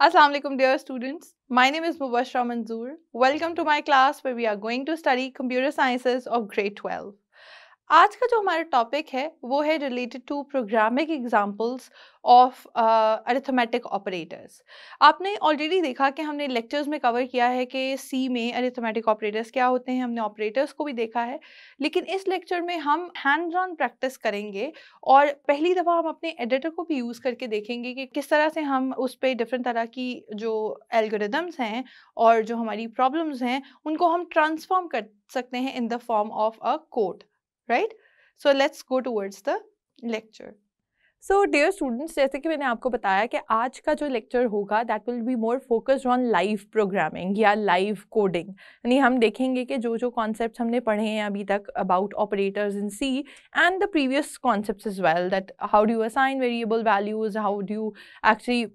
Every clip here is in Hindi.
Assalamualaikum dear students. My name is Mubashra Manzoor. Welcome to my class where we are going to study computer sciences of grade 12. आज का जो हमारा टॉपिक है वो है related to programming examples of arithmetic operators आपने ऑलरेडी देखा कि हमने लेक्चर्स में कवर किया है कि सी में अरिथमेटिक ऑपरेटर्स क्या होते हैं हमने ऑपरेटर्स को भी देखा है लेकिन इस लेक्चर में हम हैंड ऑन प्रैक्टिस करेंगे और पहली दफ़ा हम अपने एडिटर को भी यूज़ करके देखेंगे कि किस तरह से हम उस पर डिफरेंट तरह की जो एल्गोरिदम्स हैं और जो हमारी प्रॉब्लम्स हैं उनको हम ट्रांसफॉर्म कर सकते हैं in the form of a code right so let's go towards the lecture so dear students जैसे कि मैंने आपको बताया कि आज का जो लेक्चर होगा that will be more focused on live programming या लाइव कोडिंग यानी हम देखेंगे कि जो जो कॉन्सेप्ट हमने पढ़े हैं अभी तक about operators in C and the previous concept is well that how do assign variable values how do actually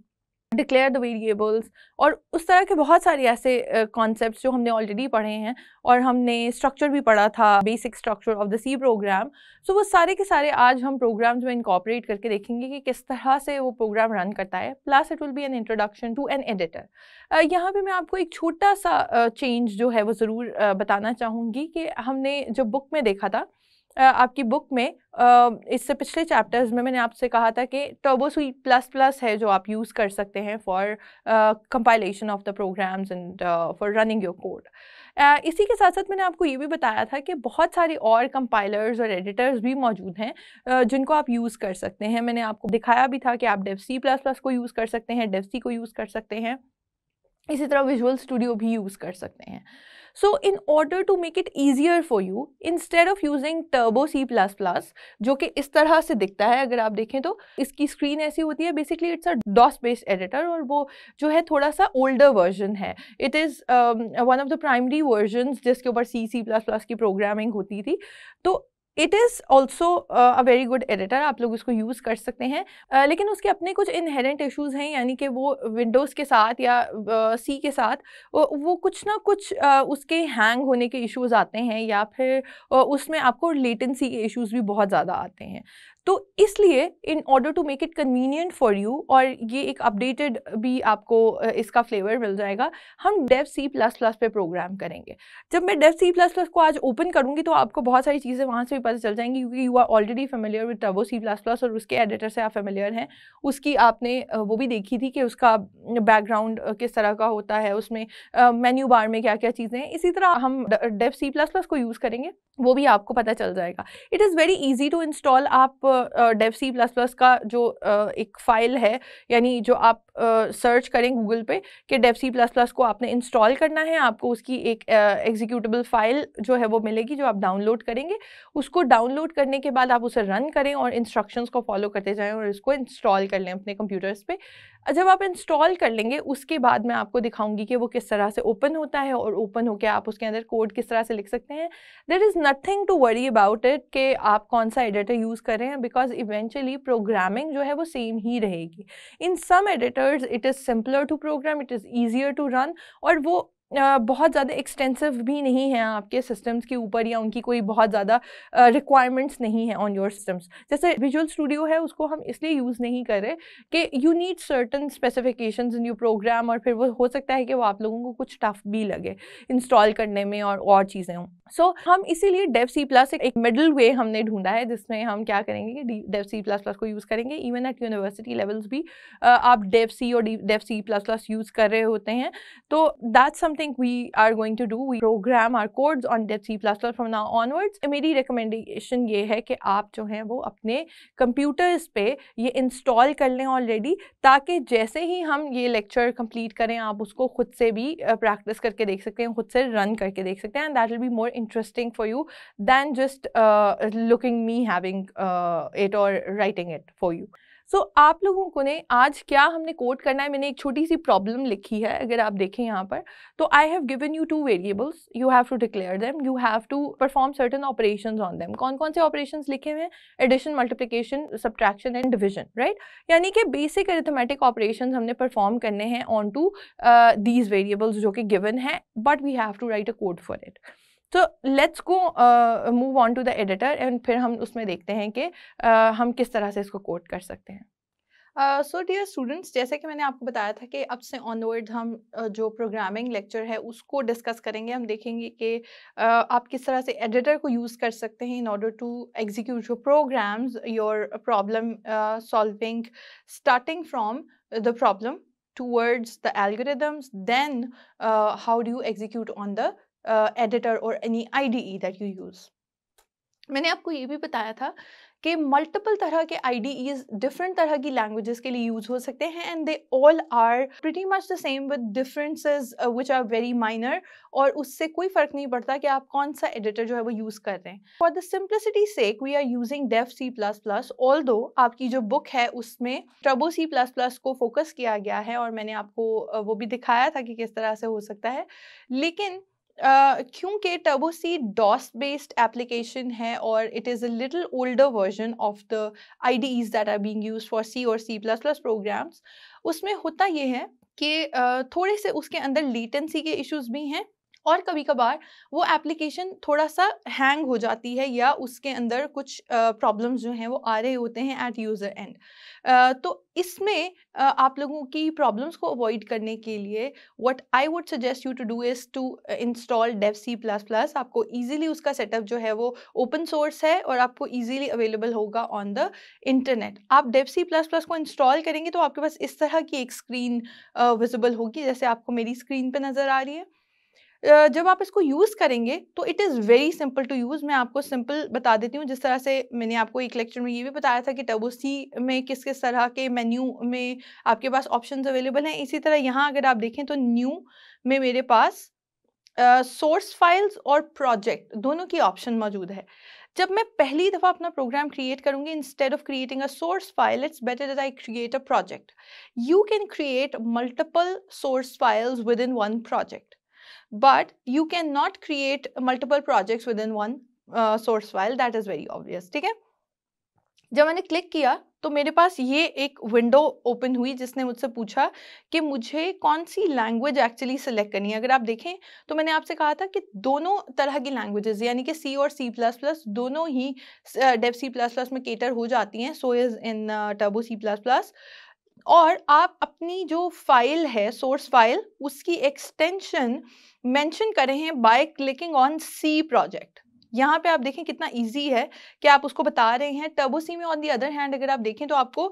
declare the variables और उस तरह के बहुत सारे ऐसे कॉन्सेप्ट uh, जो हमने ऑलरेडी पढ़े हैं और हमने स्ट्रक्चर भी पढ़ा था basic structure of the C program सो वो सारे के सारे आज हम प्रोग्राम्स में इंकॉपरेट करके देखेंगे कि किस तरह से वो प्रोग्राम रन करता है plus it will be an introduction to an editor यहाँ पे मैं आपको एक छोटा सा चेंज uh, जो है वो ज़रूर uh, बताना चाहूँगी कि हमने जो बुक में देखा था आपकी बुक में इससे पिछले चैप्टर्स में मैंने आपसे कहा था कि टर्बो स्वीट प्लस प्लस है जो आप यूज़ कर सकते हैं for compilation of the programs and for running your code इसी के साथ साथ मैंने आपको ये भी बताया था कि बहुत सारे और कंपाइलर्स और एडिटर्स भी मौजूद हैं जिनको आप यूज़ कर सकते हैं मैंने आपको दिखाया भी था कि आप डेफ सी प्लस प्लस को यूज़ कर सकते हैं डेफ सी को यूज़ कर सकते हैं इसी तरह विजुअल स्टूडियो भी यूज़ कर सकते हैं so in order to make it easier for you instead of using Turbo C plus plus जो कि इस तरह से दिखता है अगर आप देखें तो इसकी स्क्रीन ऐसी होती है basically it's a DOS based editor और वो जो है थोड़ा सा ओल्डर वर्जन है it is one of the primary version जिसके ऊपर सी सी प्लस प्लस की प्रोग्रामिंग होती थी तो it is also a very good editor आप लोग इसको यूज़ कर सकते हैं uh, लेकिन उसके अपने कुछ इनहेरेंट इशूज़ हैं यानी कि वो विंडोज़ के साथ या सी uh, के साथ वो कुछ ना कुछ uh, उसके हैंग होने के इशूज़ आते हैं या फिर uh, उसमें आपको लेटेंसी के इशूज़ भी बहुत ज़्यादा आते हैं तो इसलिए in order to make it convenient for you और ये एक अपडेटेड भी आपको इसका फ्लेवर मिल जाएगा हम डेव सी प्लस प्लस पर प्रोग्राम करेंगे जब मैं डेव सी प्लस प्लस को आज ओपन करूँगी तो आपको बहुत सारी चीज़ें वहाँ से भी पता चल जाएंगी क्योंकि you are already familiar with Turbo C plus plus और उसके एडिटर से आप फेमिलियर हैं उसकी आपने वो भी देखी थी कि उसका बैकग्राउंड किस तरह का होता है उसमें मेन्यू बार में क्या क्या चीज़ें हैं इसी तरह हम डेव सी प्लस प्लस को यूज़ करेंगे वो भी आपको पता चल जाएगा it is very easy to install आप डेव सी प्लस प्लस का जो एक फ़ाइल है यानी जो आप सर्च करें गूगल पे कि डेव सी प्लस प्लस को आपने इंस्टॉल करना है आपको उसकी एक एग्जीक्यूटेबल फ़ाइल जो है वो मिलेगी जो आप डाउनलोड करेंगे उसको डाउनलोड करने के बाद आप उसे रन करें और इंस्ट्रक्शंस को फॉलो करते जाएं और इसको इंस्टॉल कर लें अपने कंप्यूटर्स पर जब आप इंस्टॉल कर लेंगे उसके बाद मैं आपको दिखाऊंगी कि वो किस तरह से ओपन होता है और ओपन होकर आप उसके अंदर कोड किस तरह से लिख सकते हैं there is nothing to worry about it कि आप कौन सा एडिटर यूज़ कर रहे हैं बिकॉज इवेंचुअली प्रोग्रामिंग जो है वो सेम ही रहेगी in some editors it is simpler to program it is easier to run और वो बहुत ज़्यादा एक्सटेंसिव भी नहीं है आपके सिस्टम्स के ऊपर या उनकी कोई बहुत ज़्यादा रिक्वायरमेंट्स नहीं है ऑन योर सिस्टम्स जैसे विजुअल स्टूडियो है उसको हम इसलिए यूज़ नहीं कर रहे कि you need certain specification in you program और फिर वो हो सकता है कि वो आप लोगों को कुछ टफ भी लगे इंस्टॉल करने में और और चीज़ें हों सो so, हम इसीलिए डेव सी प्लस एक मिडल वे हमने ढूंढा है जिसमें हम क्या करेंगे कि डेव सी प्लस प्लस को यूज़ करेंगे इवन एट यूनिवर्सिटी लेवल्स भी आप डेव सी और Dev C plus plus use कर रहे होते हैं तो that's something think we are going to do, we program our codes on that C++ from now onwards. मेरी recommendation ये है कि आप जो हैं वो अपने computers पे ये install कर लें already ताकि जैसे ही हम ये lecture complete करें आप उसको खुद से भी practice करके देख सकते हैं खुद से run करके देख सकते हैं and that will be more interesting for you than just uh, looking me having uh, it or writing it for you. So so, आप लोगों को ने आज क्या हमने कोट करना है मैंने एक छोटी सी प्रॉब्लम लिखी है अगर आप देखें यहाँ पर तो I have given you two variables you have to declare them you have to perform certain operation on them कौन कौन से ऑपरेशन लिखे हुए हैं addition multiplication subtraction and division right यानी कि बेसिक एरिथमेटिक ऑपरेशन हमने परफॉर्म करने हैं ऑन टू दीज वेरिएबल्स जो कि गिवन है but we have to write a code for it तो let's go move on to the editor and फिर हम उसमें देखते हैं कि uh, हम किस तरह से इसको कोट कर सकते हैं सो डियर स्टूडेंट्स जैसे कि मैंने आपको बताया था कि अब से ऑनवर्ड हम uh, जो प्रोग्रामिंग लेक्चर है उसको डिस्कस करेंगे हम देखेंगे कि uh, आप किस तरह से एडिटर को यूज़ कर सकते हैं in order to execute your programs your problem solving starting from the problem towards the algorithms then how do you execute on the editor और any IDE that you use मैंने आपको ये भी बताया था कि मल्टीपल तरह के आई डिफरेंट तरह की लैंग्वेजेस के लिए यूज हो सकते हैं and they all are pretty much the same with differences which are very minor और उससे कोई फ़र्क नहीं पड़ता कि आप कौन सा एडिटर जो है वो यूज़ कर रहे हैं for the simplicity sake we are using Dev C plus plus although आपकी जो बुक है उसमें ट्रबो सी प्लस प्लस को फोकस किया गया है और मैंने आपको वो भी दिखाया था कि किस तरह से हो सकता है लेकिन क्योंकि Turbo C DOS based application है और it is a little older version of the I D is that are being use for C और सी प्लस प्लस प्रोग्राम्स उसमें होता ये है कि uh, थोड़े से उसके अंदर लेटेंसी के इश्यूज भी हैं और कभी कभार वो एप्लीकेशन थोड़ा सा हैंग हो जाती है या उसके अंदर कुछ प्रॉब्लम्स जो हैं वो आ रहे होते हैं एट यूज़र एंड तो इसमें आप लोगों की प्रॉब्लम्स को अवॉइड करने के लिए what I would suggest you to do is to install Dev C plus plus आपको इजीली उसका सेटअप जो है वो ओपन सोर्स है और आपको ईजिली अवेलेबल होगा ऑन द इंटरनेट आप डेव सी प्लस प्लस को इंस्टॉल करेंगे तो आपके पास इस तरह की एक स्क्रीन विजिबल होगी जैसे आपको मेरी स्क्रीन पर नज़र आ रही है जब आप इसको यूज़ करेंगे तो it is very simple to use मैं आपको सिंपल बता देती हूँ जिस तरह से मैंने आपको एक लेक्चर में ये भी बताया था कि टबोसी में किस किस तरह के मेन्यू में आपके पास ऑप्शन अवेलेबल हैं इसी तरह यहाँ अगर आप देखें तो न्यू में मेरे पास सोर्स uh, फाइल्स और प्रोजेक्ट दोनों की ऑप्शन मौजूद है जब मैं पहली दफ़ा अपना प्रोग्राम क्रिएट करूँगी instead of creating a source file it's better that I create a project you can create multiple source files within one project but you cannot create multiple projects within one uh, source file that is very obvious ठीक है जब मैंने क्लिक किया तो मेरे पास ये एक विंडो ओपन हुई जिसने मुझसे पूछा कि मुझे कौन सी लैंग्वेज एक्चुअली सेलेक्ट करनी है अगर आप देखें तो मैंने आपसे कहा था कि दोनों तरह की लैंग्वेजेस यानी कि सी और सी प्लस प्लस दोनों ही डेव सी प्लस प्लस में केटर हो जाती हैं so is in Turbo C plus plus और आप अपनी जो फाइल है सोर्स फाइल उसकी एक्सटेंशन मेंशन करें हैं by clicking on C project यहाँ पे आप देखें कितना इजी है कि आप उसको बता रहे हैं टर्बोसी में ऑन दी अदर हैंड अगर आप देखें तो आपको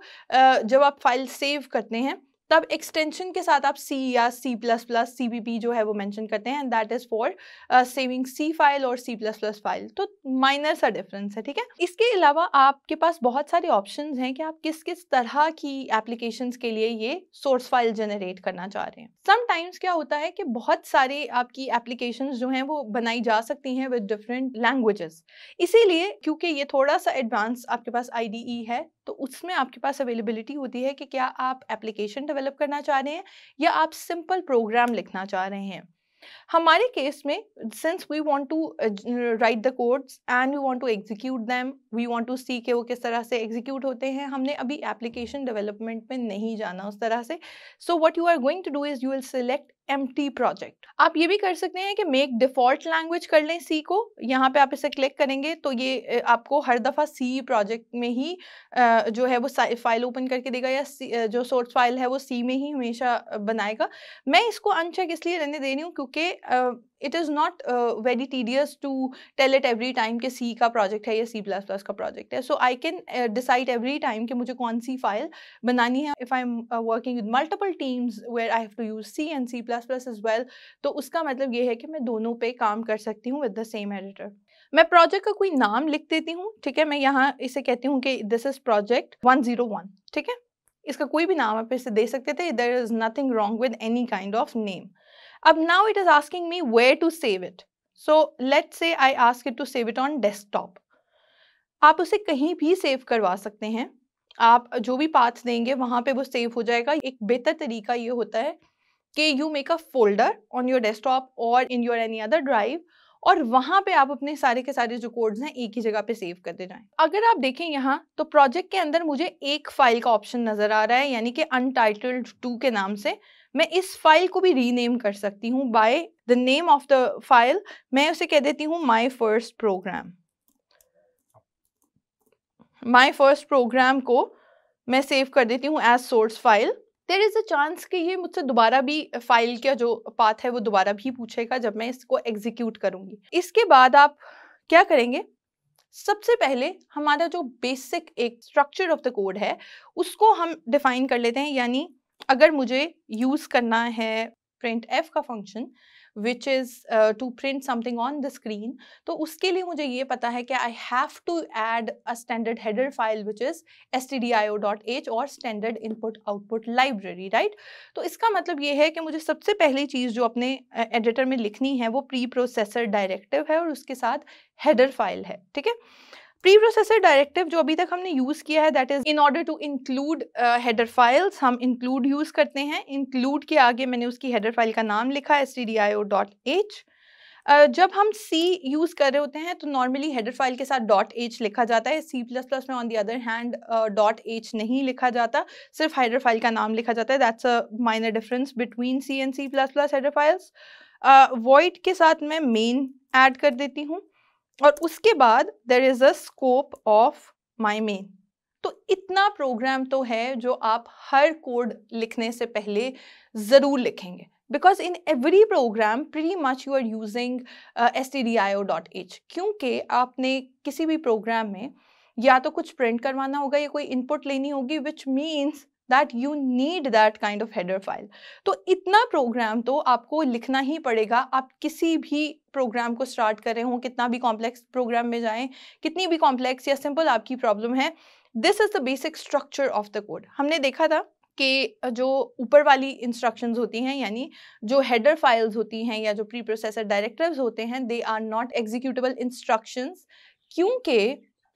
जब आप फाइल सेव करते हैं तो तब एक्सटेंशन के साथ आप सी या C plus plus C B P जो है वो मैंशन करते हैं and that is for saving C file और सी प्लस प्लस फाइल तो माइनर सा डिफरेंस है ठीक है इसके अलावा आपके पास बहुत सारे ऑप्शन हैं कि आप किस किस तरह की एप्लीकेशन के लिए ये सोर्स फाइल जनरेट करना चाह रहे हैं समटाइम्स क्या होता है कि बहुत सारे आपकी एप्लीकेशन जो हैं वो बनाई जा सकती हैं विद डिफरेंट लैंग्वेजेस इसीलिए क्योंकि ये थोड़ा सा एडवांस आपके पास आई है तो उसमें आपके पास अवेलेबिलिटी होती है कि क्या आप एप्लीकेशन डेवलप करना चाह रहे हैं या आप सिंपल प्रोग्राम लिखना चाह रहे हैं हमारे केस में since we want to write the codes and we want to execute them we want to see के वो किस तरह से एग्जीक्यूट होते हैं हमने अभी एप्लीकेशन डेवलपमेंट में नहीं जाना उस तरह से so what you are going to do is you will select M project आप ये भी कर सकते हैं कि मेक डिफॉल्ट लैंग्वेज कर लें सी को यहाँ पे आप इसे क्लिक करेंगे तो ये आपको हर दफ़ा सी प्रोजेक्ट में ही जो है वो फाइल ओपन करके देगा या जो सोर्स फाइल है वो सी में ही हमेशा बनाएगा मैं इसको अनचेक इसलिए रहने दे रही हूँ क्योंकि it is not very tedious to tell it every time कि सी का प्रोजेक्ट है या सी प्लस प्लस का प्रोजेक्ट है so I can decide every time कि मुझे कौन सी फाइल बनानी है if I am working with multiple teams where I have to use C and C plus plus is well तो उसका मतलब ये है कि मैं दोनों पे काम कर सकती हूँ विद द सेम एडिटर मैं प्रोजेक्ट का कोई नाम लिख देती हूँ ठीक है मैं यहाँ इसे कहती हूँ कि this is project one zero one ठीक है इसका कोई भी नाम आप इसे दे सकते थे there is nothing wrong with any kind of name अब now it is asking me way to save it so let say I ask it to save it on desktop आप उसे कहीं भी सेव करवा सकते हैं आप जो भी पाथ देंगे वहां पे वो सेव हो जाएगा एक बेहतर तरीका ये होता है कि you make a folder on your desktop और in your any other drive और वहां पे आप अपने सारे के सारे जो कोड्स हैं एक ही जगह पे सेव करते जाएं अगर आप देखें यहाँ तो प्रोजेक्ट के अंदर मुझे एक फाइल का ऑप्शन नज़र आ रहा है यानी कि अनटाइटल्ड टू के नाम से मैं इस फाइल को भी रीनेम कर सकती हूँ by the name of the file मैं उसे कह देती हूँ my first program my first program को मैं सेव कर देती हूँ as source file there is a chance कि ये मुझसे दोबारा भी फाइल का जो पाथ है वो दोबारा भी पूछेगा जब मैं इसको एग्जीक्यूट करूँगी इसके बाद आप क्या करेंगे सबसे पहले हमारा जो बेसिक एक स्ट्रक्चर ऑफ द कोड है उसको हम डिफाइन कर लेते हैं यानी अगर मुझे यूज़ करना है प्रिंट एफ का function which is to print something on the screen तो उसके लिए मुझे ये पता है कि I have to add a standard header file which is S T D I O dot H और standard input output library right तो इसका मतलब ये है कि मुझे सबसे पहली चीज़ जो अपने एडिटर में लिखनी है वो प्री प्रोसेसर डायरेक्टिव है और उसके साथ हेडर फाइल है ठीक है प्री प्रोसेसर डायरेक्टिव जो अभी तक हमने यूज़ किया है that is in order to include header files हम इंक्लूड यूज़ करते हैं इंक्लूड के आगे मैंने उसकी हेडर फाइल का नाम लिखा S T D I O dot H जब हम सी यूज़ कर रहे होते हैं तो नॉर्मली हेडर फाइल के साथ डॉट एच लिखा जाता है सी प्लस प्लस में on the other hand dot H नहीं लिखा जाता सिर्फ हेडर फाइल का नाम लिखा जाता है that's a minor difference between C and C plus plus header files void के साथ मैं मेन ऐड कर देती हूँ और उसके बाद there is a scope of my main तो इतना प्रोग्राम तो है जो आप हर कोड लिखने से पहले ज़रूर लिखेंगे because in every program pretty much you are using S T D I O dot H क्योंकि आपने किसी भी प्रोग्राम में या तो कुछ प्रिंट करवाना होगा या कोई इनपुट लेनी होगी which means that you need that kind of header file तो इतना प्रोग्राम तो आपको लिखना ही पड़ेगा आप किसी भी प्रोग्राम को स्टार्ट कर रहे हो कितना भी कॉम्प्लेक्स प्रोग्राम में जाएं कितनी भी कॉम्प्लेक्स या सिंपल आपकी प्रॉब्लम है this is the basic structure of the code हमने देखा था कि जो ऊपर वाली इंस्ट्रक्शंस होती हैं यानी जो हेडर फाइल्स होती हैं या जो प्री प्रोसेसर डायरेक्टिव्स होते हैं they are not executable instructions क्योंकि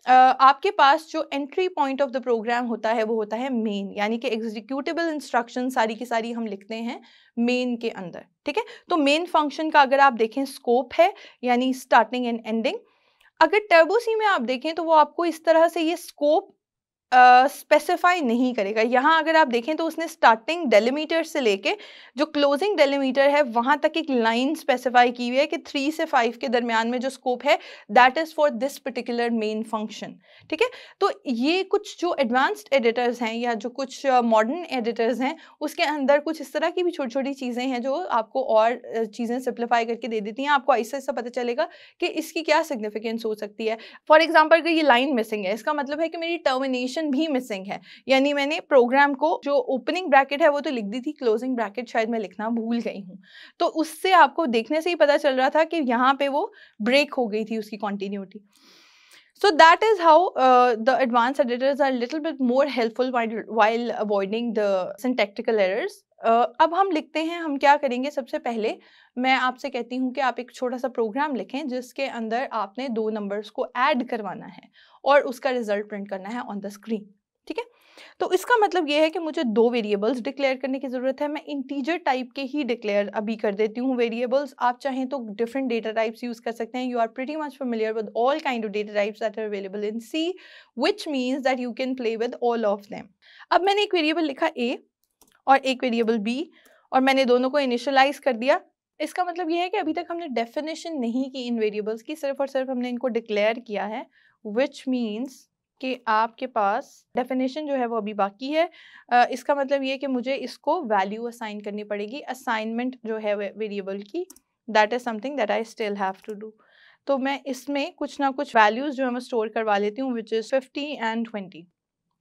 आपके पास जो entry point of the program होता है वो होता है मेन यानी कि एग्जीक्यूटिबल इंस्ट्रक्शन सारी की सारी हम लिखते हैं मेन के अंदर ठीक है तो मेन फंक्शन का अगर आप देखें स्कोप है यानी स्टार्टिंग एंड एंडिंग अगर टर्बोसी में आप देखें तो वो आपको इस तरह से ये स्कोप स्पेसिफाई uh, नहीं करेगा यहाँ अगर आप देखें तो उसने स्टार्टिंग डेलीमीटर से लेके जो क्लोजिंग डेलीमीटर है वहाँ तक एक लाइन स्पेसिफाई की हुई है कि थ्री से फाइव के दरमियान में जो स्कोप है that is for this particular main function ठीक है तो ये कुछ जो एडवांस्ड एडिटर्स हैं या जो कुछ मॉडर्न एडिटर्स हैं उसके अंदर कुछ इस तरह की भी छोटी छोटी चीज़ें हैं जो आपको और चीज़ें सिंप्लीफाई करके दे देती हैं आपको ऐसा ऐसा पता चलेगा कि इसकी क्या सिग्निफिकेंस हो सकती है फॉर एग्जाम्पल अगर ये लाइन मिसिंग है इसका मतलब है कि मेरी टर्मिनेशन कंडीशन भी मिसिंग है यानी मैंने प्रोग्राम को जो ओपनिंग ब्रैकेट है वो तो लिख दी थी क्लोजिंग ब्रैकेट शायद मैं लिखना भूल गई हूँ तो उससे आपको देखने से ही पता चल रहा था कि यहाँ पे वो ब्रेक हो गई थी उसकी continuity so that is how uh, the advanced editors are a little bit more helpful while, while avoiding the syntactical errors अब हम लिखते हैं हम क्या करेंगे सबसे पहले मैं आपसे कहती हूँ कि आप एक छोटा सा प्रोग्राम लिखें जिसके अंदर आपने दो नंबर्स को ऐड करवाना है और उसका रिजल्ट प्रिंट करना है ऑन द स्क्रीन ठीक है तो इसका मतलब यह है कि मुझे दो वेरिएबल्स डिक्लेयर करने की ज़रूरत है मैं इंटीजर टाइप के ही डिक्लेयर अभी कर देती हूँ वेरिएबल्स आप चाहें तो डिफरेंट डेटा टाइप्स यूज़ कर सकते हैं you are pretty much familiar with all kind of data types that are available in C which means that you can play with all of them अब मैंने एक वेरिएबल लिखा ए और एक वेरिएबल बी और मैंने दोनों को इनिशलाइज कर दिया इसका मतलब यह है कि अभी तक हमने डेफिनेशन नहीं की इन वेरिएबल्स की सिर्फ और सिर्फ हमने इनको डिक्लेयर किया है विच मीन्स कि आपके पास डेफिनेशन जो है वो अभी बाकी है इसका मतलब ये कि मुझे इसको वैल्यू असाइन करनी पड़ेगी असाइनमेंट जो है वेरिएबल की that is something that I still have to do तो मैं इसमें कुछ ना कुछ वैल्यूज़ जो है मैं स्टोर करवा लेती हूँ which is fifty and twenty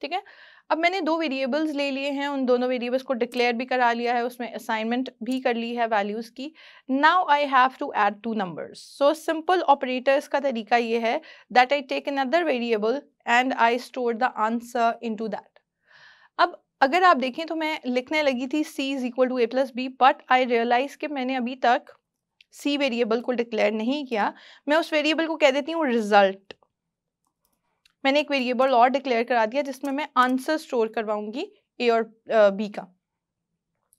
ठीक है अब मैंने दो वेरिएबल्स ले लिए हैं उन दोनों वेरिएबल्स को डिक्लेयर भी करा लिया है उसमें असाइनमेंट भी कर ली है वैल्यूज़ की now I have to add two numbers so simple operators का तरीका ये है that I take another variable and I store the answer into that अब अगर आप देखें तो मैं लिखने लगी थी C is equal to A plus B but I realize कि मैंने अभी तक सी वेरिएबल को डिक्लेयर नहीं किया मैं उस वेरिएबल को कह देती हूँ रिजल्ट मैंने एक वेरिएबल और डिक्लेयर करा दिया जिसमें मैं आंसर स्टोर करवाऊंगी ए और बी uh, का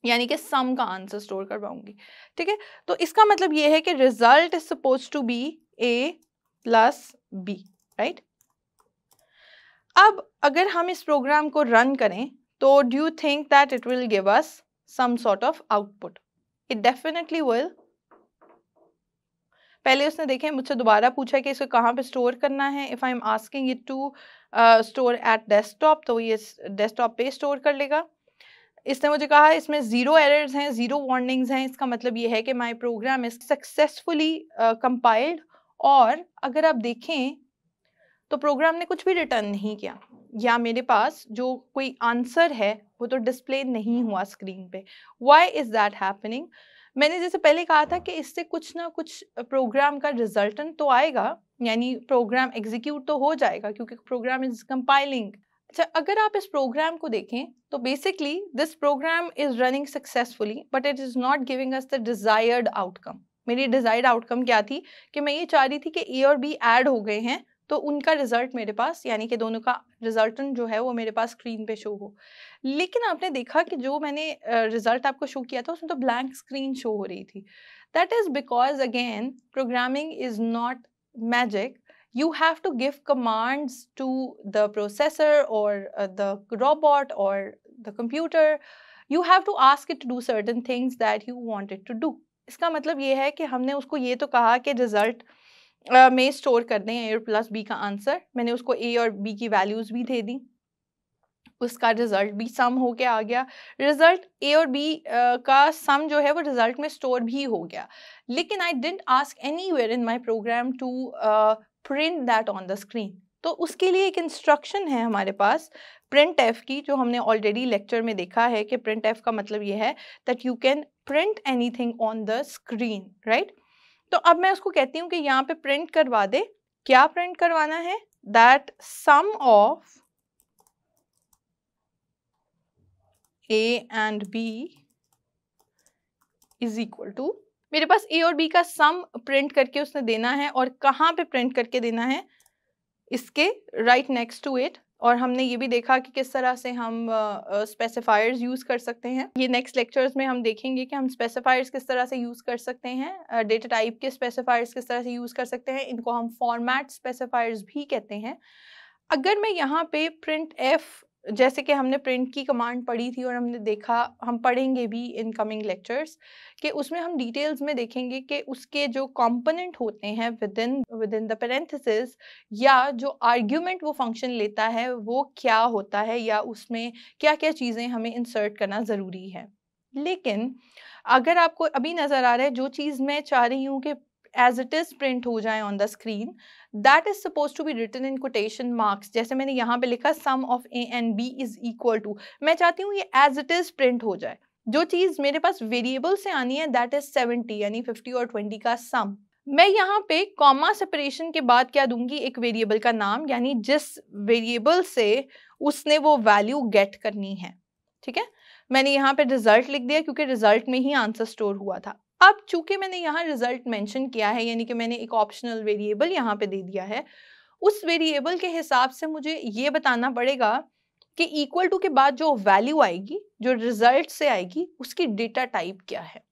यानी कि सम का आंसर स्टोर करवाऊंगी ठीक है तो इसका मतलब ये है कि result is suppose to be A plus B right अब अगर हम इस प्रोग्राम को रन करें तो do you think that it will give us some sort of output it definitely will पहले उसने देखें मुझसे दोबारा पूछा कि इसको कहाँ पे स्टोर करना है if I am asking it to store at desktop तो ये डेस्कटॉप पे स्टोर कर लेगा इसने मुझे कहा इसमें ज़ीरो एरर्स हैं ज़ीरो वार्निंग्स हैं इसका मतलब ये है कि my program is successfully compiled और अगर आप देखें तो प्रोग्राम ने कुछ भी रिटर्न नहीं किया या मेरे पास जो कोई आंसर है वो तो डिस्प्ले नहीं हुआ स्क्रीन पे वाई इज़ दैट हैपनिंग मैंने जैसे पहले कहा था कि इससे कुछ ना कुछ प्रोग्राम का रिजल्टेंट तो आएगा यानी प्रोग्राम एग्जीक्यूट तो हो जाएगा क्योंकि प्रोग्राम इज कंपाइलिंग अच्छा अगर आप इस प्रोग्राम को देखें तो basically this program is running successfully but it is not giving us the desired outcome मेरी डिज़ायर्ड आउटकम क्या थी कि मैं ये चाह रही थी कि ए और बी एड हो गए हैं तो उनका रिजल्ट मेरे पास यानी कि दोनों का रिजल्ट जो है वो मेरे पास स्क्रीन पे शो हो लेकिन आपने देखा कि जो मैंने रिजल्ट आपको शो किया था उसमें तो ब्लैंक स्क्रीन शो हो रही थी that is because again programming is not magic you have to give commands to the processor or uh, the robot or the computer. You have to ask it to do certain things that you want it to do. इसका मतलब ये है कि हमने उसको ये तो कहा कि रिज़ल्ट में स्टोर कर दें ए और प्लस बी का आंसर मैंने उसको ए और बी की वैल्यूज़ भी दे दी उसका रिज़ल्ट भी सम हो के आ गया रिज़ल्ट ए और बी का सम जो है वो रिज़ल्ट में स्टोर भी हो गया लेकिन I didn't ask anywhere in my program to print that on the screen तो उसके लिए एक इंस्ट्रक्शन है हमारे पास प्रिंट एफ की जो हमने ऑलरेडी लेक्चर में देखा है कि प्रिंट एफ का मतलब ये है that you can print anything on the screen right तो अब मैं उसको कहती हूँ कि यहाँ पे प्रिंट करवा दे क्या प्रिंट करवाना है that sum of A and B is equal to मेरे पास ए और बी का सम प्रिंट करके उसने देना है और कहाँ पे प्रिंट करके देना है इसके राइट नेक्स्ट टू इट और हमने ये भी देखा कि किस तरह से हम स्पेसिफायर्स uh, यूज़ कर सकते हैं ये नेक्स्ट लेक्चर्स में हम देखेंगे कि हम स्पेसिफायर्स किस तरह से यूज़ कर सकते हैं डेटा uh, टाइप के स्पेसिफायर्स किस तरह से यूज़ कर सकते हैं इनको हम फॉर्मेट स्पेसिफायर्स भी कहते हैं अगर मैं यहाँ पे प्रिंट एफ जैसे कि हमने प्रिंट की कमांड पढ़ी थी और हमने देखा हम पढ़ेंगे भी इन कमिंग लेक्चर्स कि उसमें हम डिटेल्स में देखेंगे कि उसके जो कंपोनेंट होते हैं with in with in the parenthesis या जो आर्ग्यूमेंट वो फंक्शन लेता है वो क्या होता है या उसमें क्या क्या चीज़ें हमें इंसर्ट करना ज़रूरी है लेकिन अगर आपको अभी नज़र आ रहा है जो चीज़ मैं चाह रही हूँ कि एज इट इज़ प्रिंट हो जाए on the screen that is suppose to be written in quotation marks जैसे मैंने यहाँ पे लिखा sum of A and B is equal to मैं चाहती हूँ ये एज इट इज़ प्रिंट हो जाए जो चीज़ मेरे पास वेरिएबल से आनी है दैट इज़ सेवेंटी यानी फिफ्टी और ट्वेंटी का सम मैं यहाँ पे कॉमा सेपरेशन के बाद क्या दूंगी एक वेरिएबल का नाम यानी जिस वेरिएबल से उसने वो वैल्यू गेट करनी है ठीक है मैंने यहाँ पे रिजल्ट लिख दिया क्योंकि रिजल्ट में ही आंसर स्टोर हुआ था अब चूंकि मैंने यहाँ रिजल्ट मेंशन किया है यानी कि मैंने एक ऑप्शनल वेरिएबल यहाँ पे दे दिया है उस वेरिएबल के हिसाब से मुझे ये बताना पड़ेगा कि इक्वल टू के बाद जो वैल्यू आएगी जो रिजल्ट से आएगी उसकी डेटा टाइप क्या है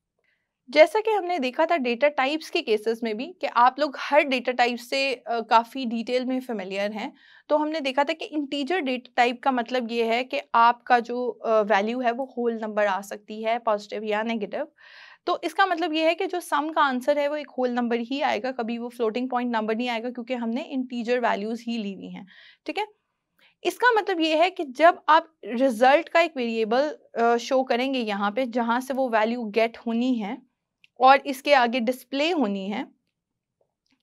जैसा कि हमने देखा था डेटा टाइप्स के केसेस में भी कि आप लोग हर डेटा टाइप से काफ़ी डिटेल में फेमिलियर हैं तो हमने देखा था कि इंटीजर डेटा टाइप का मतलब ये है कि आपका जो वैल्यू है वो होल नंबर आ सकती है पॉजिटिव या नेगेटिव तो इसका मतलब ये है कि जो सम का आंसर है वो एक होल नंबर ही आएगा कभी वो फ्लोटिंग पॉइंट नंबर नहीं आएगा क्योंकि हमने इंटीजर वैल्यूज़ ही ली हुई हैं ठीक है इसका मतलब ये है कि जब आप रिज़ल्ट का एक वेरिएबल शो करेंगे यहाँ पे जहाँ से वो वैल्यू गेट होनी है और इसके आगे डिस्प्ले होनी है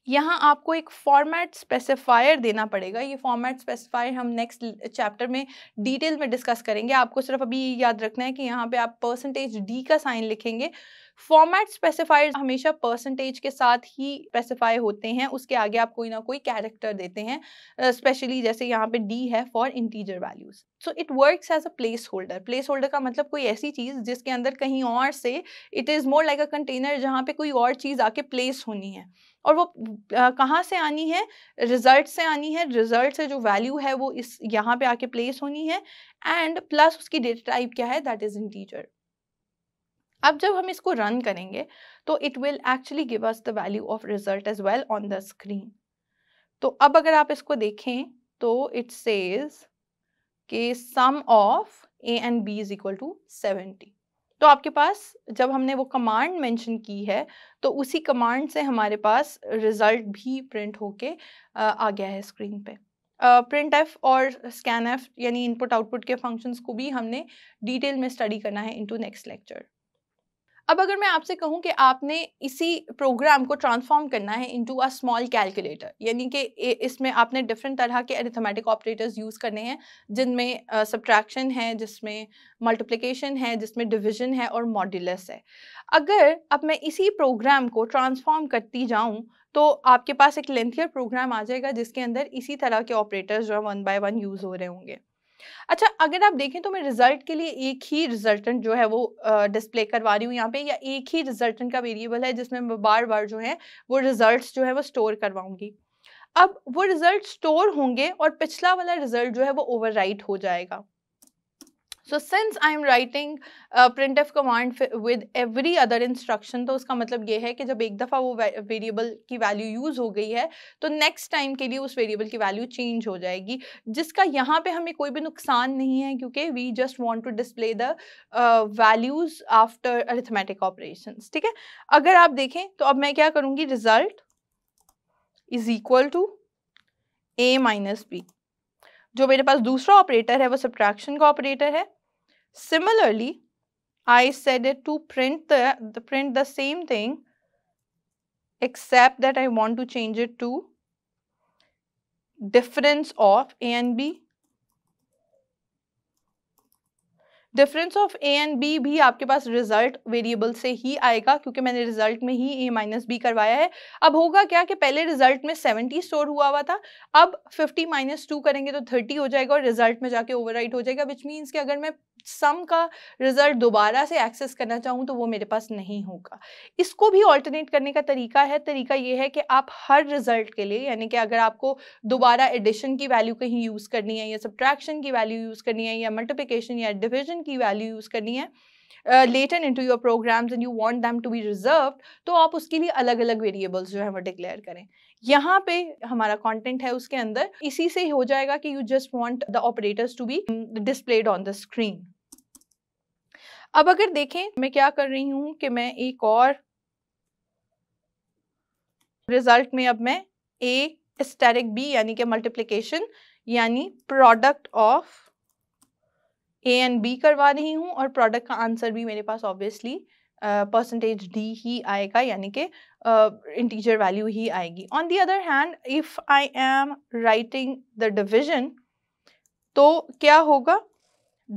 यहाँ आपको एक फॉर्मेट स्पेसिफायर देना पड़ेगा ये फॉर्मेट स्पेसिफायर हम नेक्स्ट चैप्टर में डिटेल में डिस्कस करेंगे आपको सिर्फ अभी याद रखना है कि यहाँ पे आप परसेंटेज डी का साइन लिखेंगे फॉर्मेट स्पेसिफायर हमेशा परसेंटेज के साथ ही स्पेसिफाई होते हैं उसके आगे आप कोई ना कोई कैरेक्टर देते हैं स्पेशली uh, जैसे यहाँ पे डी है for integer values so it works as a placeholder placeholder का मतलब कोई ऐसी चीज़ जिसके अंदर कहीं और से it is more like a container जहाँ पे कोई और चीज़ आके प्लेस होनी है और वो कहाँ से आनी है रिजल्ट से आनी है रिजल्ट से जो वैल्यू है वो इस यहाँ पे आके प्लेस होनी है एंड प्लस उसकी डेटा टाइप क्या है दैट इज़ इंटीजर अब जब हम इसको रन करेंगे तो it will actually give us the value of result as well on the screen तो अब अगर आप इसको देखें तो इट सेज के sum of A and B is equal to seventy तो आपके पास जब हमने वो कमांड मेंशन की है तो उसी कमांड से हमारे पास रिज़ल्ट भी प्रिंट होके आ गया है स्क्रीन पे प्रिंट एफ और स्कैन एफ यानी इनपुट आउटपुट के फंक्शंस को भी हमने डिटेल में स्टडी करना है इनटू नेक्स्ट लेक्चर अब अगर मैं आपसे कहूँ कि आपने इसी प्रोग्राम को ट्रांसफॉर्म करना है इनटू अ स्मॉल कैलकुलेटर यानी कि इसमें आपने डिफरेंट तरह के अरिथमेटिक ऑपरेटर्स यूज़ करने हैं जिनमें सब्ट्रैक्शन uh, है जिसमें मल्टीप्लिकेशन है जिसमें डिवीजन है और मॉड्यूलस है अगर अब मैं इसी प्रोग्राम को ट्रांसफॉर्म करती जाऊँ तो आपके पास एक लेंथियर प्रोग्राम आ जाएगा जिसके अंदर इसी तरह के ऑपरेटर्स जो है वन बाय वन यूज़ हो रहे होंगे अच्छा अगर आप देखें तो मैं रिजल्ट के लिए एक ही रिजल्टेंट जो है वो डिस्प्ले करवा रही हूँ यहाँ पे या एक ही रिजल्टेंट का वेरिएबल है जिसमें मैं बार बार जो है वो रिजल्ट जो है वो स्टोर करवाऊंगी अब वो रिजल्ट स्टोर होंगे और पिछला वाला रिजल्ट जो है वो ओवरराइट हो जाएगा so since I am writing print F command with every other instruction तो उसका मतलब ये है कि जब एक दफ़ा वो वेरिएबल की वैल्यू यूज़ हो गई है तो नेक्स्ट टाइम के लिए उस वेरिएबल की वैल्यू चेंज हो जाएगी जिसका यहाँ पे हमें कोई भी नुकसान नहीं है क्योंकि we just want to display the values after arithmetic operation ठीक है अगर आप देखें तो अब मैं क्या करूँगी result is equal to A minus B जो मेरे पास दूसरा ऑपरेटर है वो सब्ट्रैक्शन का ऑपरेटर है Similarly, I said it to print the, the print the same thing except that I want to change it to difference of A and B difference of A and B भी आपके पास रिजल्ट वेरिएबल से ही आएगा क्योंकि मैंने रिजल्ट में ही ए माइनस बी करवाया है अब होगा क्या कि पहले रिजल्ट में 70 स्टोर हुआ हुआ था अब 50 माइनस टू करेंगे तो 30 हो जाएगा और रिजल्ट में जाके ओवरराइट हो जाएगा विच मीन्स कि अगर मैं सम का रिजल्ट दोबारा से एक्सेस करना चाहूँ तो वो मेरे पास नहीं होगा इसको भी ऑल्टरनेट करने का तरीका है तरीका ये है कि आप हर रिजल्ट के लिए यानी कि अगर आपको दोबारा एडिशन की वैल्यू कहीं यूज़ करनी है या सब्ट्रैक्शन की वैल्यू यूज़ करनी है या मल्टीप्लिकेशन या डिविजन रिजर्वेशन की वैल्यू यूज़ करनी है letting in to your program and you want them to be reserve तो आप उसके लिए अलग अलग वेरिएबल्स जो है वो डिक्लेयर करें यहाँ पे हमारा कॉन्टेंट है उसके अंदर इसी से हो जाएगा कि you just want the operators to be displayed on the screen अब अगर देखें मैं क्या कर रही हूँ कि मैं एक और रिजल्ट में अब मैं ए स्टेरिक बी यानी कि मल्टीप्लिकेशन यानी product of A and B करवा रही हूँ और प्रोडक्ट का आंसर भी मेरे पास ऑब्वियसली परसेंटेज डी ही आएगा यानी कि इंटीजर वैल्यू ही आएगी on the other hand if I am writing the division तो क्या होगा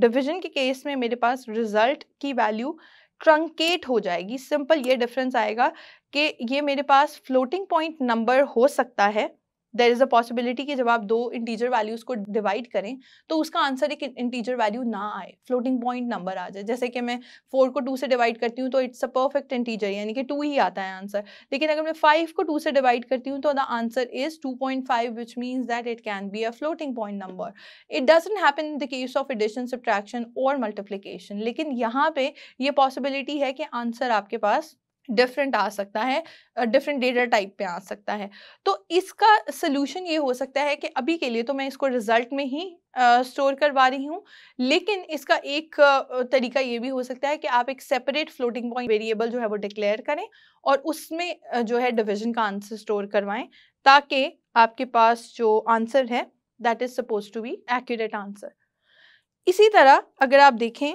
डिविज़न के केस में मेरे पास रिजल्ट की वैल्यू ट्रंकेट हो जाएगी सिंपल ये डिफरेंस आएगा कि ये मेरे पास फ्लोटिंग पॉइंट नंबर हो सकता है देर इज़ अ पॉसिबिलिटी कि जब आप दो इंटीजर वैल्यूज़ को डिवाइड करें तो उसका आंसर एक इंटीजर वैल्यू ना आए फ्लोटिंग पॉइंट नंबर आ जाए जैसे कि मैं फोर को टू से डिवाइड करती हूँ तो इट्स अ परफेक्ट इंटीजर यानी कि टू ही आता है आंसर लेकिन अगर मैं फाइव को टू से डिवाइड करती हूँ तो the answer is two point five which means that it can be a floating point number it doesn't happen in the case of addition subtraction और मल्टीप्लीकेशन लेकिन यहाँ पे ये पॉसिबिलिटी है कि आंसर आपके पास डिफरेंट आ सकता है डिफरेंट डेटा टाइप पे आ सकता है तो इसका सलूशन ये हो सकता है कि अभी के लिए तो मैं इसको रिज़ल्ट में ही स्टोर करवा रही हूँ लेकिन इसका एक तरीका ये भी हो सकता है कि आप एक सेपरेट फ्लोटिंग पॉइंट वेरिएबल जो है वो डिक्लेयर करें और उसमें जो है डिविजन का आंसर स्टोर करवाएं ताकि आपके पास जो आंसर है that is suppose to be accurate answer इसी तरह अगर आप देखें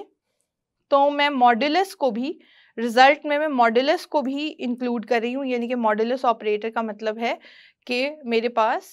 तो मैं मॉड्यूल्स को भी रिजल्ट में मैं मॉडुलस को भी इंक्लूड कर रही हूँ यानी कि मॉडुलस ऑपरेटर का मतलब है कि मेरे पास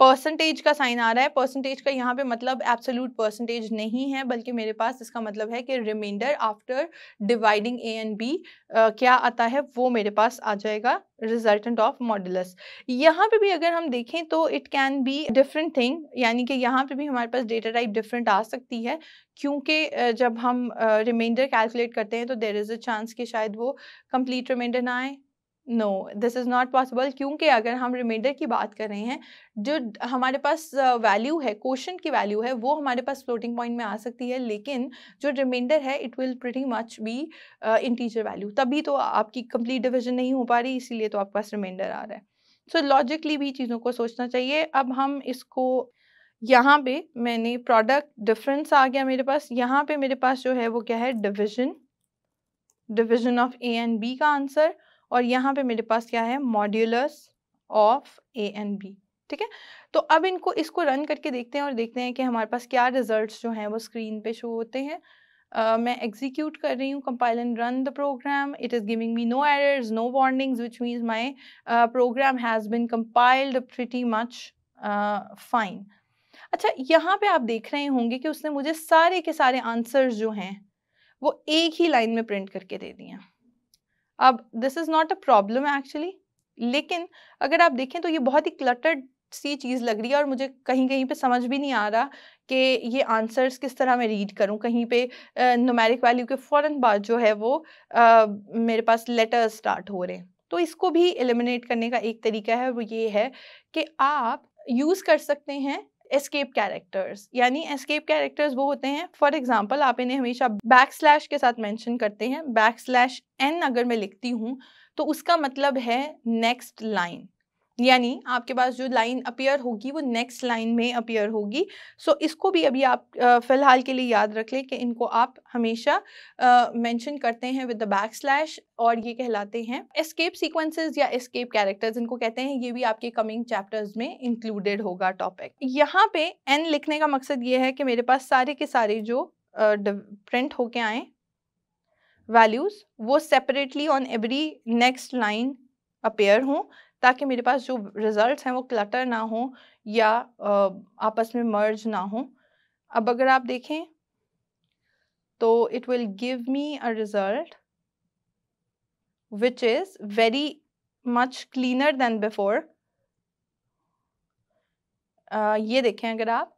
परसेंटेज का साइन आ रहा है परसेंटेज का यहाँ पे मतलब एब्सोल्यूट परसेंटेज नहीं है बल्कि मेरे पास इसका मतलब है कि remainder after dividing A and B क्या आता है वो मेरे पास आ जाएगा रिजल्टेंट ऑफ मॉडुलस यहाँ पे भी अगर हम देखें तो it can be different thing यानी कि यहाँ पे भी हमारे पास डेटा टाइप डिफरेंट आ सकती है क्योंकि जब हम रिमाइंडर कैलकुलेट करते हैं तो देर इज़ अ चांस कि शायद वो कंप्लीट रिमाइंडर ना आए no this is not possible क्योंकि अगर हम रिमाइंडर की बात कर रहे हैं जो हमारे पास वैल्यू है क्वेश्चन की वैल्यू है वो हमारे पास फ्लोटिंग पॉइंट में आ सकती है लेकिन जो रिमाइंडर है it will pretty much be integer value तभी तो आपकी कंप्लीट डिविजन नहीं हो पा रही इसीलिए तो आपके पास रिमाइंडर आ रहा है सो so, लॉजिकली भी चीज़ों को सोचना चाहिए अब हम इसको यहाँ पे मैंने प्रोडक्ट डिफरेंस आ गया मेरे पास यहाँ पे मेरे पास जो है वो क्या है division division of A and B का आंसर और यहाँ पे मेरे पास क्या है modulus of A and B ठीक है तो अब इनको इसको रन करके देखते हैं और देखते हैं कि हमारे पास क्या रिजल्ट्स जो हैं वो स्क्रीन पे शो होते हैं Uh, मैं एग्जीक्यूट कर रही हूँ compile and run the program it is giving me no errors no warnings which means my program has been compiled pretty much fine अच्छा यहाँ पे आप देख रहे होंगे कि उसने मुझे सारे के सारे आंसर्स जो हैं वो एक ही लाइन में प्रिंट करके दे दिए अब this is not a problem actually लेकिन अगर आप देखें तो ये बहुत ही क्लटर्ड सी चीज़ लग रही है और मुझे कहीं कहीं पे समझ भी नहीं आ रहा कि ये आंसर्स किस तरह मैं रीड करूं कहीं पे नोमेरिक वैल्यू के फ़ौर बाद जो है वो आ, मेरे पास लेटर स्टार्ट हो रहे हैं तो इसको भी एलिमिनेट करने का एक तरीका है वो ये है कि आप यूज़ कर सकते हैं एस्केप कैरेक्टर्स यानी एस्केप कैरेक्टर्स वो होते हैं फॉर एग्जाम्पल आप इन्हें हमेशा बैक स्लैश के साथ मैंशन करते हैं बैक स्लैश एन अगर मैं लिखती हूँ तो उसका मतलब है नेक्स्ट लाइन यानी आपके पास जो लाइन अपीयर होगी वो नेक्स्ट लाइन में अपीयर होगी सो so, इसको भी अभी आप फ़िलहाल के लिए याद रख लें कि इनको आप हमेशा मेंशन करते हैं विद द बैक स्लैश और ये कहलाते हैं एस्केप सीक्वेंसेस या एस्केप कैरेक्टर्स इनको कहते हैं ये भी आपके कमिंग चैप्टर्स में इंक्लूडेड होगा टॉपिक यहाँ पे एन लिखने का मकसद ये है कि मेरे पास सारे के सारे जो प्रिंट होके आए वैल्यूज़ वो separately on every next line appear हों ताकि मेरे पास जो रिजल्ट्स हैं वो क्लटर ना हो या आपस में मर्ज ना हो अब अगर आप देखें तो it will give me a result which is very much cleaner than before ये देखें अगर आप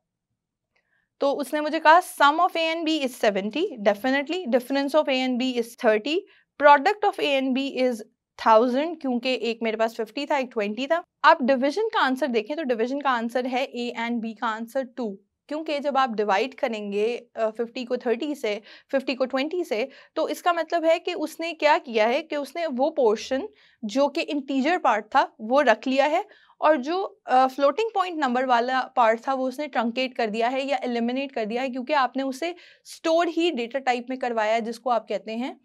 तो उसने मुझे कहा sum of A and B is seventy definitely difference of A and B is thirty product of A and B is thousand क्योंकि एक मेरे पास फिफ्टी था एक ट्वेंटी था आप डिविजन का आंसर देखें तो डिविजन का आंसर है ए एंड बी का आंसर टू क्योंकि जब आप डिवाइड करेंगे फिफ्टी को थर्टी से फिफ्टी को ट्वेंटी से तो इसका मतलब है कि उसने क्या किया है कि उसने वो पोर्शन जो कि इंटीजर पार्ट था वो रख लिया है और जो फ्लोटिंग पॉइंट नंबर वाला पार्ट था वो उसने ट्रंकेट कर दिया है या एलिमिनेट कर दिया है क्योंकि आपने उसे स्टोर ही डेटा टाइप में करवाया है जिसको आप कहते हैं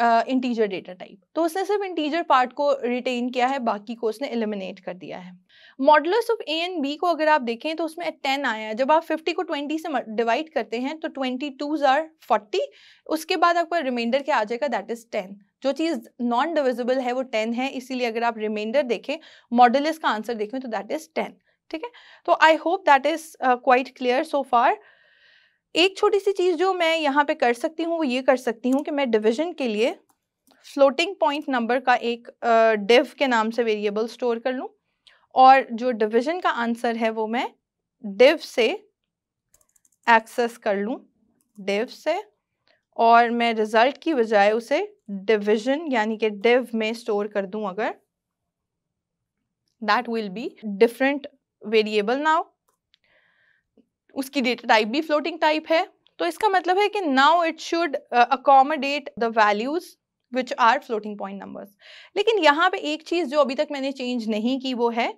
इंटीजर डेटा टाइप तो उसने सिर्फ इंटीजर पार्ट को रिटेन किया है बाकी को उसने एलिमिनेट कर दिया है modulus of A and B को अगर आप देखें तो उसमें टेन आया है जब आप फिफ्टी को ट्वेंटी से डिवाइड करते हैं तो ट्वेंटी टू ज़ार फोर्टी उसके बाद आपका रिमाइंडर क्या आ जाएगा दैट इज़ टेन जो चीज़ नॉन डिविजिबल है वो टेन है इसीलिए अगर आप रिमाइंडर देखें मॉडल का आंसर देखें तो दैट इज़ टेन ठीक है तो I hope that is quite clear so far एक छोटी सी चीज़ जो मैं यहाँ पे कर सकती हूँ वो ये कर सकती हूँ कि मैं डिवीजन के लिए फ्लोटिंग पॉइंट नंबर का एक डिव uh, के नाम से वेरिएबल स्टोर कर लूँ और जो डिवीजन का आंसर है वो मैं डिव से एक्सेस कर लूँ डिव से और मैं रिज़ल्ट की बजाय उसे डिवीजन यानी कि डिव में स्टोर कर दूँ अगर that will be different variable now उसकी डेटा टाइप भी फ्लोटिंग टाइप है तो इसका मतलब है कि now it should accommodate the values which are floating point numbers लेकिन यहाँ पे एक चीज़ जो अभी तक मैंने चेंज नहीं की वो है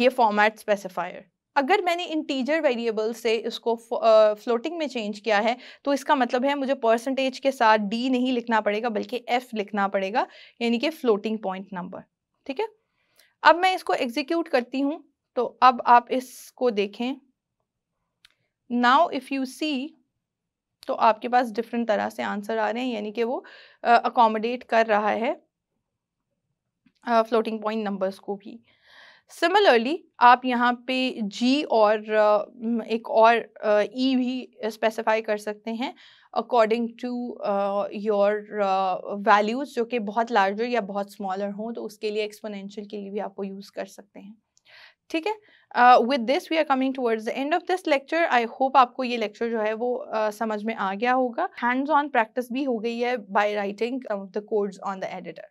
ये फॉर्मेट स्पेसिफायर अगर मैंने इंटीजर वेरिएबल से इसको फ्लोटिंग uh, में चेंज किया है तो इसका मतलब है मुझे परसेंटेज के साथ डी नहीं लिखना पड़ेगा बल्कि एफ लिखना पड़ेगा यानी कि फ्लोटिंग पॉइंट नंबर ठीक है अब मैं इसको एग्जीक्यूट करती हूँ तो अब आप इसको देखें नाउ इफ़ यू सी तो आपके पास डिफरेंट तरह से आंसर आ रहे हैं यानी कि वो अकोमोडेट uh, कर रहा है फ्लोटिंग पॉइंट नंबर्स को भी सिमिलरली आप यहाँ पे जी और uh, एक और ई uh, e भी स्पेसिफाई कर सकते हैं अकॉर्डिंग टू योर वैल्यूज़ जो कि बहुत लार्जर या बहुत स्मॉलर हों तो उसके लिए एक्सपोनेंशियल के लिए भी आप वो यूज़ कर सकते हैं ठीक है with this we are coming towards the end of this lecture I hope आपको ये लेक्चर जो है वो uh, समझ में आ गया होगा हैंड्स ऑन प्रैक्टिस भी हो गई है by writing the codes on the editor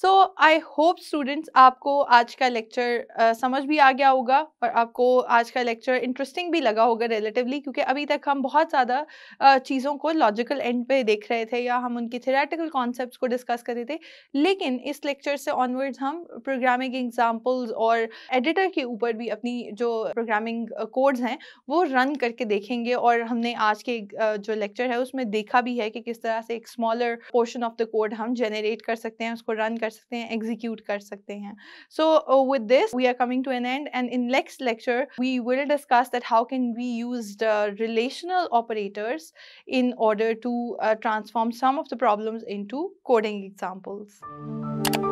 so I hope students आपको आज का लेक्चर uh, समझ भी आ गया होगा और आपको आज का लेक्चर इंटरेस्टिंग भी लगा होगा रिलेटिवली क्योंकि अभी तक हम बहुत ज़्यादा uh, चीज़ों को लॉजिकल एंड पे देख रहे थे या हम उनके थेरेटिकल कॉन्सेप्ट को डिस्कस कर रहे थे लेकिन इस लेक्चर से ऑनवर्ड्स हम प्रोग्रामिंग एग्जाम्पल्स और एडिटर के ऊपर भी अपनी जो प्रोग्रामिंग कोड्स हैं वो रन करके देखेंगे और हमने आज के uh, जो लेक्चर है उसमें देखा भी है कि किस तरह से एक smaller portion of the code हम जनरेट कर सकते हैं उसको रन कर सकते हैं एग्जीक्यूट कर सकते हैं so with this we are coming to an end and in next lecture we will discuss that how can we use the relational operators in order to transform some of the problems into coding examples.